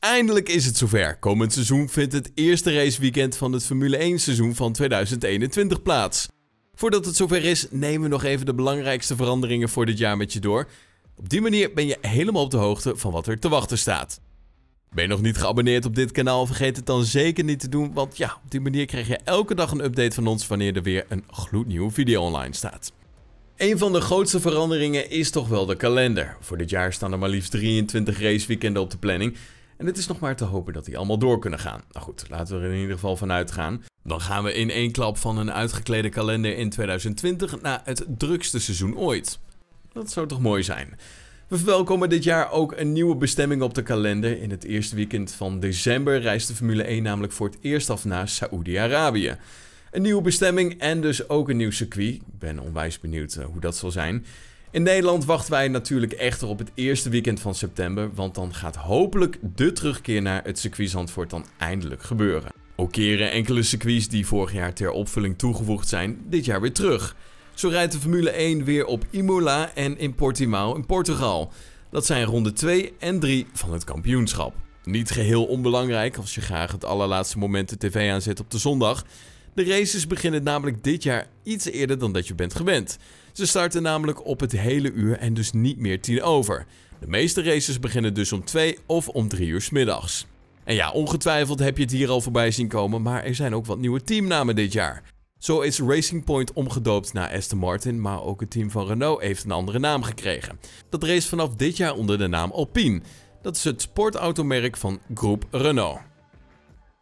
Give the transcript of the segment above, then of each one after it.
Eindelijk is het zover. Komend seizoen vindt het eerste raceweekend van het Formule 1 seizoen van 2021 plaats. Voordat het zover is, nemen we nog even de belangrijkste veranderingen voor dit jaar met je door. Op die manier ben je helemaal op de hoogte van wat er te wachten staat. Ben je nog niet geabonneerd op dit kanaal? Vergeet het dan zeker niet te doen, want ja, op die manier krijg je elke dag een update van ons wanneer er weer een gloednieuwe video online staat. Een van de grootste veranderingen is toch wel de kalender. Voor dit jaar staan er maar liefst 23 raceweekenden op de planning. En het is nog maar te hopen dat die allemaal door kunnen gaan. Nou goed, laten we er in ieder geval van uitgaan. Dan gaan we in één klap van een uitgeklede kalender in 2020 naar het drukste seizoen ooit. Dat zou toch mooi zijn. We verwelkomen dit jaar ook een nieuwe bestemming op de kalender. In het eerste weekend van december reist de Formule 1 namelijk voor het eerst af naar Saoedi-Arabië. Een nieuwe bestemming en dus ook een nieuw circuit. Ik ben onwijs benieuwd eh, hoe dat zal zijn. In Nederland wachten wij natuurlijk echter op het eerste weekend van september, want dan gaat hopelijk de terugkeer naar het circuit Zandvoort dan eindelijk gebeuren. Ook keren enkele circuits die vorig jaar ter opvulling toegevoegd zijn, dit jaar weer terug. Zo rijdt de Formule 1 weer op Imola en in Portimao in Portugal. Dat zijn ronde 2 en 3 van het kampioenschap. Niet geheel onbelangrijk als je graag het allerlaatste moment de tv aanzet op de zondag. De races beginnen namelijk dit jaar iets eerder dan dat je bent gewend. Ze starten namelijk op het hele uur en dus niet meer 10 over. De meeste races beginnen dus om 2 of om 3 uur middags. En ja, ongetwijfeld heb je het hier al voorbij zien komen, maar er zijn ook wat nieuwe teamnamen dit jaar. Zo is Racing Point omgedoopt naar Aston Martin, maar ook het team van Renault heeft een andere naam gekregen. Dat race vanaf dit jaar onder de naam Alpine. Dat is het sportautomerk van Groep Renault.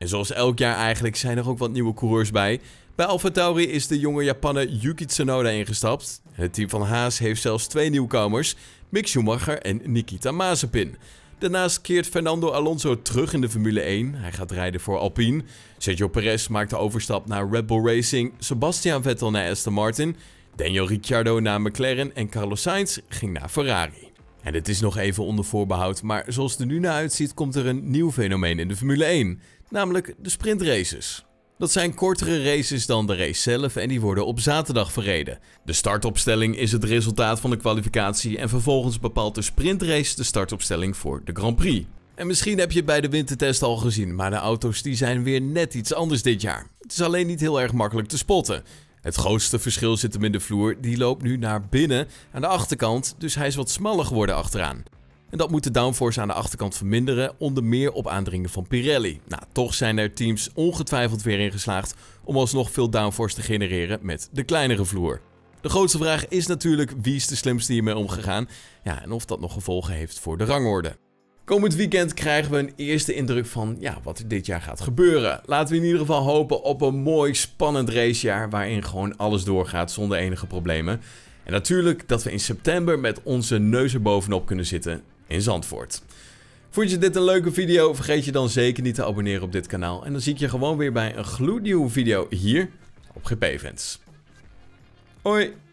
En zoals elk jaar eigenlijk zijn er ook wat nieuwe coureurs bij. Bij AlphaTauri is de jonge Japanner Yuki Tsunoda ingestapt. Het team van Haas heeft zelfs twee nieuwkomers, Mick Schumacher en Nikita Mazepin. Daarnaast keert Fernando Alonso terug in de Formule 1. Hij gaat rijden voor Alpine. Sergio Perez maakt de overstap naar Red Bull Racing. Sebastian Vettel naar Aston Martin. Daniel Ricciardo naar McLaren. En Carlos Sainz ging naar Ferrari. En het is nog even onder voorbehoud, maar zoals het er nu naar uitziet komt er een nieuw fenomeen in de Formule 1 namelijk de sprintraces. Dat zijn kortere races dan de race zelf en die worden op zaterdag verreden. De startopstelling is het resultaat van de kwalificatie en vervolgens bepaalt de sprintrace de startopstelling voor de Grand Prix. En misschien heb je bij de wintertest al gezien, maar de auto's die zijn weer net iets anders dit jaar. Het is alleen niet heel erg makkelijk te spotten. Het grootste verschil zit hem in de vloer, die loopt nu naar binnen aan de achterkant, dus hij is wat smaller geworden achteraan. En dat moet de downforce aan de achterkant verminderen, onder meer op aandringen van Pirelli. Nou, toch zijn er teams ongetwijfeld weer in geslaagd om alsnog veel downforce te genereren met de kleinere vloer. De grootste vraag is natuurlijk wie is de slimste hiermee omgegaan ja, en of dat nog gevolgen heeft voor de rangorde. Komend weekend krijgen we een eerste indruk van ja, wat er dit jaar gaat gebeuren. Laten we in ieder geval hopen op een mooi spannend racejaar waarin gewoon alles doorgaat zonder enige problemen. En natuurlijk dat we in september met onze neus bovenop kunnen zitten in Zandvoort. Vond je dit een leuke video? Vergeet je dan zeker niet te abonneren op dit kanaal. En dan zie ik je gewoon weer bij een gloednieuwe video hier op GP Events. Hoi!